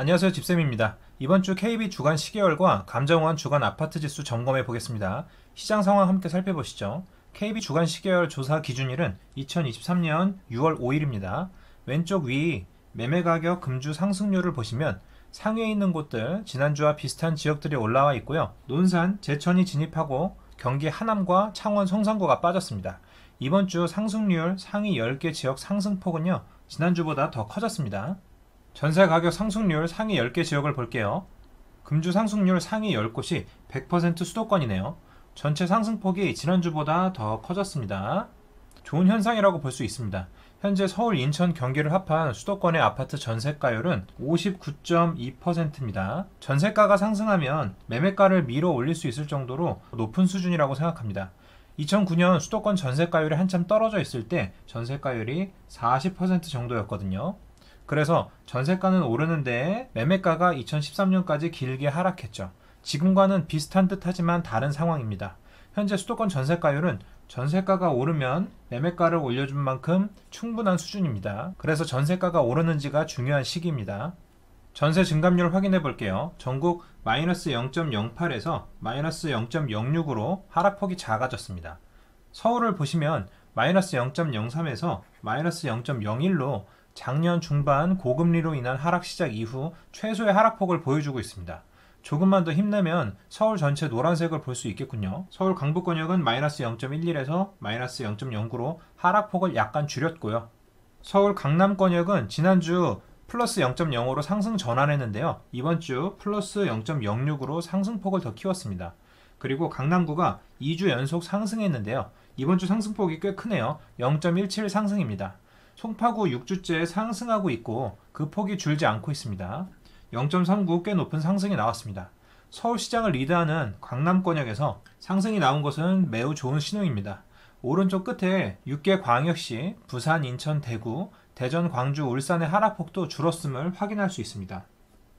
안녕하세요 집쌤입니다. 이번 주 KB 주간 시계열과 감정원 주간 아파트 지수 점검해 보겠습니다. 시장 상황 함께 살펴보시죠. KB 주간 시계열 조사 기준일은 2023년 6월 5일입니다. 왼쪽 위 매매가격 금주 상승률을 보시면 상위에 있는 곳들 지난주와 비슷한 지역들이 올라와 있고요. 논산, 제천이 진입하고 경기 하남과 창원, 성산구가 빠졌습니다. 이번 주 상승률 상위 10개 지역 상승폭은요. 지난주보다 더 커졌습니다. 전세 가격 상승률 상위 10개 지역을 볼게요. 금주 상승률 상위 10곳이 100% 수도권이네요. 전체 상승폭이 지난주보다 더 커졌습니다. 좋은 현상이라고 볼 수 있습니다. 현재 서울, 인천, 경기를 합한 수도권의 아파트 전세가율은 59.2%입니다. 전세가가 상승하면 매매가를 밀어 올릴 수 있을 정도로 높은 수준이라고 생각합니다. 2009년 수도권 전세가율이 한참 떨어져 있을 때 전세가율이 40% 정도였거든요. 그래서 전세가는 오르는데 매매가가 2013년까지 길게 하락했죠. 지금과는 비슷한 듯 하지만 다른 상황입니다. 현재 수도권 전세가율은 전세가가 오르면 매매가를 올려준 만큼 충분한 수준입니다. 그래서 전세가가 오르는지가 중요한 시기입니다. 전세 증감률 확인해 볼게요. 전국 마이너스 0.08에서 마이너스 0.06으로 하락폭이 작아졌습니다. 서울을 보시면 마이너스 0.03에서 마이너스 0.01로 작년 중반 고금리로 인한 하락 시작 이후 최소의 하락폭을 보여주고 있습니다. 조금만 더 힘내면 서울 전체 노란색을 볼 수 있겠군요. 서울 강북권역은 마이너스 0.11에서 마이너스 0.09로 하락폭을 약간 줄였고요. 서울 강남권역은 지난주 플러스 0.05로 상승 전환했는데요. 이번 주 플러스 0.06으로 상승폭을 더 키웠습니다. 그리고 강남구가 2주 연속 상승했는데요. 이번 주 상승폭이 꽤 크네요. 0.17 상승입니다. 송파구 6주째 상승하고 있고 그 폭이 줄지 않고 있습니다. 0.39 꽤 높은 상승이 나왔습니다. 서울시장을 리드하는 강남권역에서 상승이 나온 것은 매우 좋은 신호입니다. 오른쪽 끝에 6개 광역시, 부산, 인천, 대구, 대전, 광주, 울산의 하락폭도 줄었음을 확인할 수 있습니다.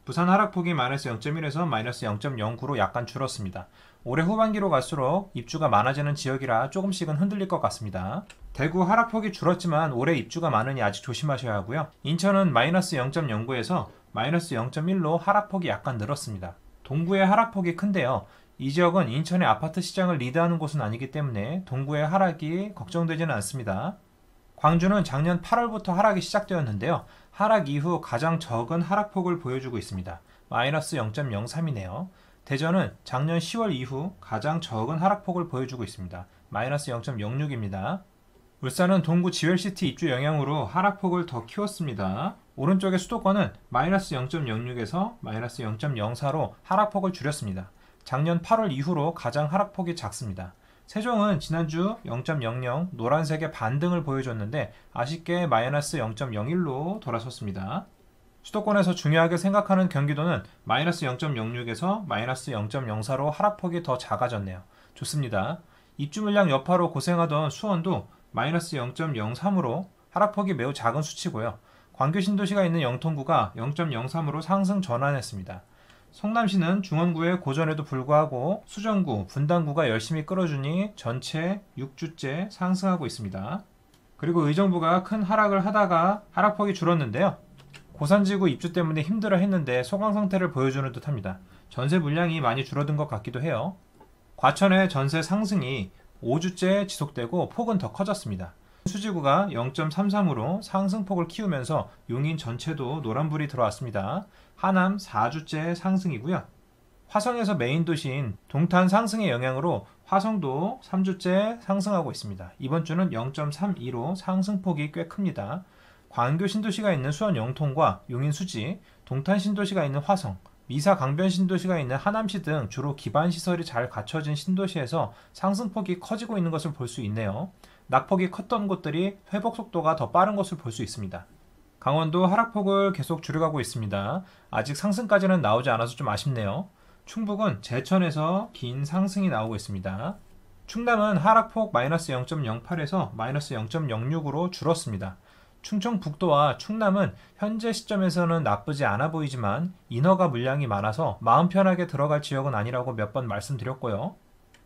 부산 하락폭이 마이너스 0.1에서 마이너스 0.09로 약간 줄었습니다. 올해 후반기로 갈수록 입주가 많아지는 지역이라 조금씩은 흔들릴 것 같습니다. 대구 하락폭이 줄었지만 올해 입주가 많으니 아직 조심하셔야 하고요. 인천은 마이너스 0.09에서 마이너스 0.1로 하락폭이 약간 늘었습니다. 동구의 하락폭이 큰데요. 이 지역은 인천의 아파트 시장을 리드하는 곳은 아니기 때문에 동구의 하락이 걱정되지는 않습니다. 광주는 작년 8월부터 하락이 시작되었는데요. 하락 이후 가장 적은 하락폭을 보여주고 있습니다. 마이너스 0.03이네요. 대전은 작년 10월 이후 가장 적은 하락폭을 보여주고 있습니다. 마이너스 0.06입니다. 울산은 동구 지웰시티 입주 영향으로 하락폭을 더 키웠습니다. 오른쪽의 수도권은 마이너스 0.06에서 마이너스 0.04로 하락폭을 줄였습니다. 작년 8월 이후로 가장 하락폭이 작습니다. 세종은 지난주 0.00 노란색의 반등을 보여줬는데 아쉽게 마이너스 0.01로 돌아섰습니다. 수도권에서 중요하게 생각하는 경기도는 마이너스 0.06에서 마이너스 0.04로 하락폭이 더 작아졌네요. 좋습니다. 입주 물량 여파로 고생하던 수원도 마이너스 0.03으로 하락폭이 매우 작은 수치고요. 광교 신도시가 있는 영통구가 0.03으로 상승 전환했습니다. 성남시는 중원구의 고전에도 불구하고 수정구, 분당구가 열심히 끌어주니 전체 6주째 상승하고 있습니다. 그리고 의정부가 큰 하락을 하다가 하락폭이 줄었는데요. 고산지구 입주 때문에 힘들어 했는데 소강 상태를 보여주는 듯 합니다. 전세 물량이 많이 줄어든 것 같기도 해요. 과천의 전세 상승이 5주째 지속되고 폭은 더 커졌습니다. 수지구가 0.33으로 상승폭을 키우면서 용인 전체도 노란불이 들어왔습니다. 하남 4주째 상승이고요. 화성에서 메인 도시인 동탄 상승의 영향으로 화성도 3주째 상승하고 있습니다. 이번 주는 0.32로 상승폭이 꽤 큽니다. 광교 신도시가 있는 수원 영통과 용인 수지, 동탄 신도시가 있는 화성, 미사 강변 신도시가 있는 하남시 등 주로 기반 시설이 잘 갖춰진 신도시에서 상승폭이 커지고 있는 것을 볼 수 있네요. 낙폭이 컸던 곳들이 회복 속도가 더 빠른 것을 볼 수 있습니다. 강원도 하락폭을 계속 줄여가고 있습니다. 아직 상승까지는 나오지 않아서 좀 아쉽네요. 충북은 제천에서 긴 상승이 나오고 있습니다. 충남은 하락폭 마이너스 0.08에서 마이너스 0.06으로 줄었습니다. 충청북도와 충남은 현재 시점에서는 나쁘지 않아 보이지만 인허가 물량이 많아서 마음 편하게 들어갈 지역은 아니라고 몇 번 말씀드렸고요.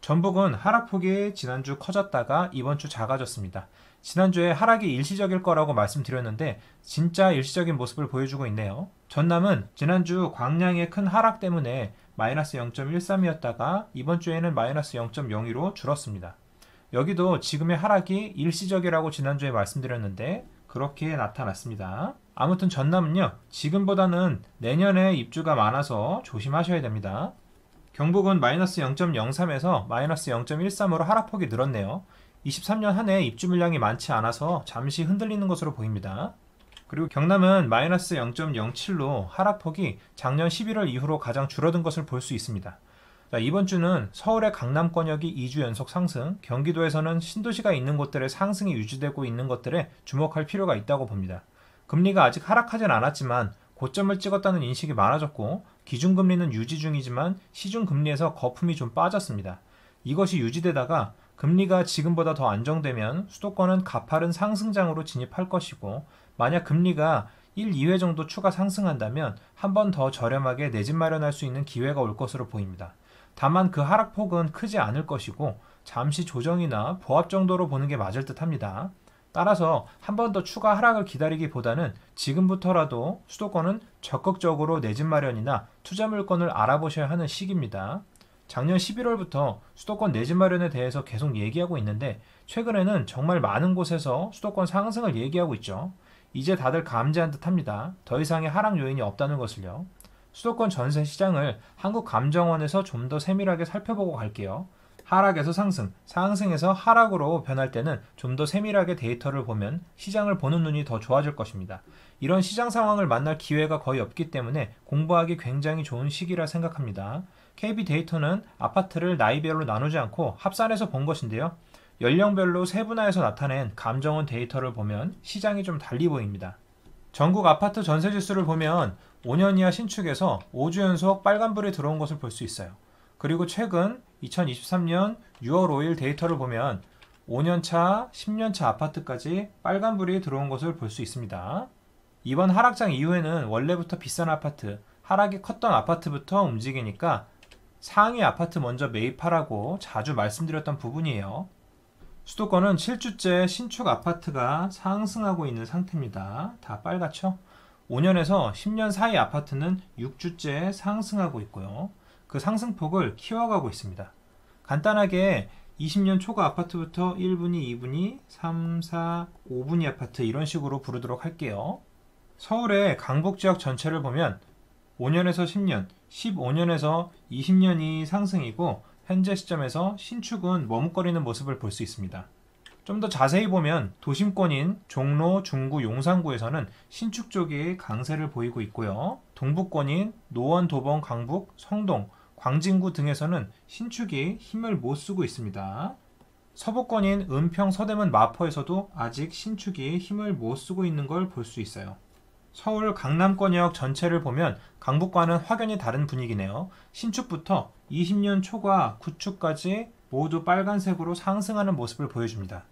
전북은 하락폭이 지난주 커졌다가 이번 주 작아졌습니다. 지난주에 하락이 일시적일 거라고 말씀드렸는데 진짜 일시적인 모습을 보여주고 있네요. 전남은 지난주 광량의 큰 하락 때문에 마이너스 0.13이었다가 이번 주에는 마이너스 0.02로 줄었습니다. 여기도 지금의 하락이 일시적이라고 지난주에 말씀드렸는데 그렇게 나타났습니다. 아무튼 전남은요, 지금보다는 내년에 입주가 많아서 조심하셔야 됩니다. 경북은 마이너스 0.03에서 마이너스 0.13으로 하락폭이 늘었네요. 23년 한 해 입주 물량이 많지 않아서 잠시 흔들리는 것으로 보입니다. 그리고 경남은 마이너스 0.07로 하락폭이 작년 11월 이후로 가장 줄어든 것을 볼 수 있습니다. 자, 이번 주는 서울의 강남권역이 2주 연속 상승, 경기도에서는 신도시가 있는 곳들의 상승이 유지되고 있는 것들에 주목할 필요가 있다고 봅니다. 금리가 아직 하락하진 않았지만 고점을 찍었다는 인식이 많아졌고 기준금리는 유지 중이지만 시중금리에서 거품이 좀 빠졌습니다. 이것이 유지되다가 금리가 지금보다 더 안정되면 수도권은 가파른 상승장으로 진입할 것이고 만약 금리가 1, 2회 정도 추가 상승한다면 한 번 더 저렴하게 내 집 마련할 수 있는 기회가 올 것으로 보입니다. 다만 그 하락폭은 크지 않을 것이고 잠시 조정이나 보합 정도로 보는 게 맞을 듯 합니다. 따라서 한 번 더 추가 하락을 기다리기보다는 지금부터라도 수도권은 적극적으로 내집 마련이나 투자 물건을 알아보셔야 하는 시기입니다. 작년 11월부터 수도권 내집 마련에 대해서 계속 얘기하고 있는데 최근에는 정말 많은 곳에서 수도권 상승을 얘기하고 있죠. 이제 다들 감지한 듯합니다. 더 이상의 하락 요인이 없다는 것을요. 수도권 전세 시장을 한국감정원에서 좀 더 세밀하게 살펴보고 갈게요. 하락에서 상승, 상승에서 하락으로 변할 때는 좀 더 세밀하게 데이터를 보면 시장을 보는 눈이 더 좋아질 것입니다. 이런 시장 상황을 만날 기회가 거의 없기 때문에 공부하기 굉장히 좋은 시기라 생각합니다. KB 데이터는 아파트를 나이별로 나누지 않고 합산해서 본 것인데요. 연령별로 세분화해서 나타낸 감정원 데이터를 보면 시장이 좀 달리 보입니다. 전국 아파트 전세 지수를 보면 5년 이하 신축에서 5주 연속 빨간불이 들어온 것을 볼 수 있어요. 그리고 최근 2023년 6월 5일 데이터를 보면 5년차, 10년차 아파트까지 빨간불이 들어온 것을 볼 수 있습니다. 이번 하락장 이후에는 원래부터 비싼 아파트, 하락이 컸던 아파트부터 움직이니까 상위 아파트 먼저 매입하라고 자주 말씀드렸던 부분이에요. 수도권은 7주째 신축 아파트가 상승하고 있는 상태입니다. 다 빨갛죠? 5년에서 10년 사이 아파트는 6주째 상승하고 있고요. 그 상승폭을 키워가고 있습니다. 간단하게 20년 초과 아파트부터 1분위2분위 3, 4, 5분위 아파트 이런 식으로 부르도록 할게요. 서울의 강북 지역 전체를 보면 5년에서 10년, 15년에서 20년이 상승이고 현재 시점에서 신축은 머뭇거리는 모습을 볼 수 있습니다. 좀 더 자세히 보면 도심권인 종로, 중구, 용산구에서는 신축 쪽이 강세를 보이고 있고요. 동북권인 노원, 도봉, 강북, 성동, 광진구 등에서는 신축이 힘을 못 쓰고 있습니다. 서부권인 은평 서대문 마포에서도 아직 신축이 힘을 못 쓰고 있는 걸 볼 수 있어요. 서울 강남권역 전체를 보면 강북과는 확연히 다른 분위기네요. 신축부터 20년 초과 구축까지 모두 빨간색으로 상승하는 모습을 보여줍니다.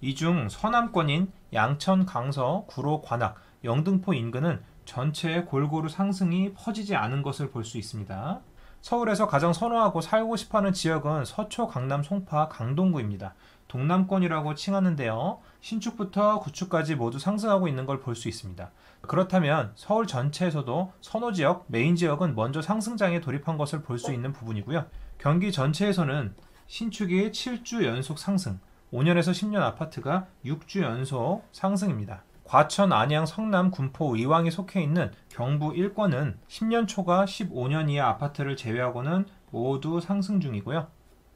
이 중 서남권인 양천, 강서, 구로, 관악, 영등포 인근은 전체 의 골고루 상승이 퍼지지 않은 것을 볼 수 있습니다. 서울에서 가장 선호하고 살고 싶어하는 지역은 서초, 강남, 송파, 강동구입니다. 동남권이라고 칭하는데요. 신축부터 구축까지 모두 상승하고 있는 걸 볼 수 있습니다. 그렇다면 서울 전체에서도 선호 지역, 메인 지역은 먼저 상승장에 돌입한 것을 볼 수 있는 부분이고요. 경기 전체에서는 신축이 7주 연속 상승, 5년에서 10년 아파트가 6주 연속 상승입니다. 과천, 안양, 성남, 군포, 의왕이 속해 있는 경부 1권은 10년 초과 15년 이하 아파트를 제외하고는 모두 상승 중이고요.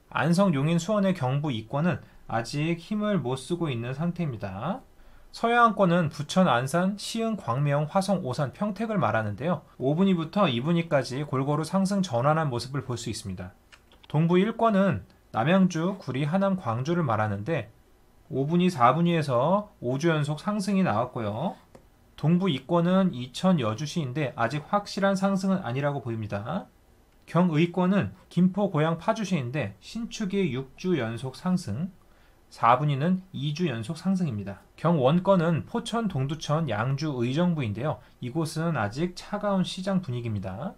안성, 용인, 수원의 경부 2권은 아직 힘을 못 쓰고 있는 상태입니다. 서해안권은 부천, 안산, 시흥, 광명, 화성, 오산, 평택을 말하는데요. 5분위부터 2분위까지 골고루 상승 전환한 모습을 볼 수 있습니다. 동부 1권은 남양주, 구리, 하남, 광주를 말하는데 5분위, 4분위에서 5주 연속 상승이 나왔고요. 동부 이권은 2천 여주시인데 아직 확실한 상승은 아니라고 보입니다. 경의권은 김포 고양 파주시인데 신축이 6주 연속 상승, 4분위는 2주 연속 상승입니다. 경원권은 포천 동두천 양주 의정부인데요. 이곳은 아직 차가운 시장 분위기입니다.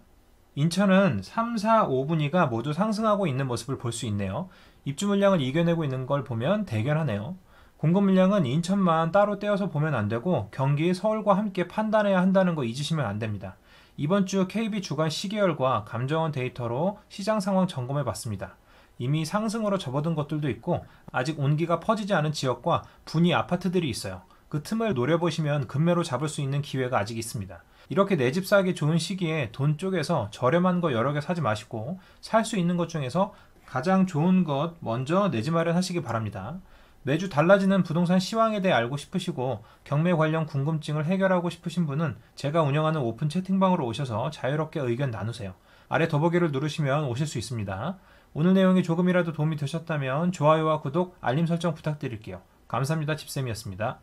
인천은 3, 4, 5분위가 모두 상승하고 있는 모습을 볼 수 있네요. 입주 물량을 이겨내고 있는 걸 보면 대견하네요. 공급 물량은 인천만 따로 떼어서 보면 안 되고 경기 서울과 함께 판단해야 한다는 거 잊으시면 안 됩니다. 이번 주 KB 주간 시계열과 감정원 데이터로 시장 상황 점검해 봤습니다. 이미 상승으로 접어든 것들도 있고 아직 온기가 퍼지지 않은 지역과 분위 아파트들이 있어요. 그 틈을 노려보시면 급매로 잡을 수 있는 기회가 아직 있습니다. 이렇게 내 집 사기 좋은 시기에 돈 쪽에서 저렴한 거 여러 개 사지 마시고 살 수 있는 것 중에서 가장 좋은 것 먼저 내 집 마련하시기 바랍니다. 매주 달라지는 부동산 시황에 대해 알고 싶으시고 경매 관련 궁금증을 해결하고 싶으신 분은 제가 운영하는 오픈 채팅방으로 오셔서 자유롭게 의견 나누세요. 아래 더보기를 누르시면 오실 수 있습니다. 오늘 내용이 조금이라도 도움이 되셨다면 좋아요와 구독, 알림 설정 부탁드릴게요. 감사합니다. 집쌤이었습니다.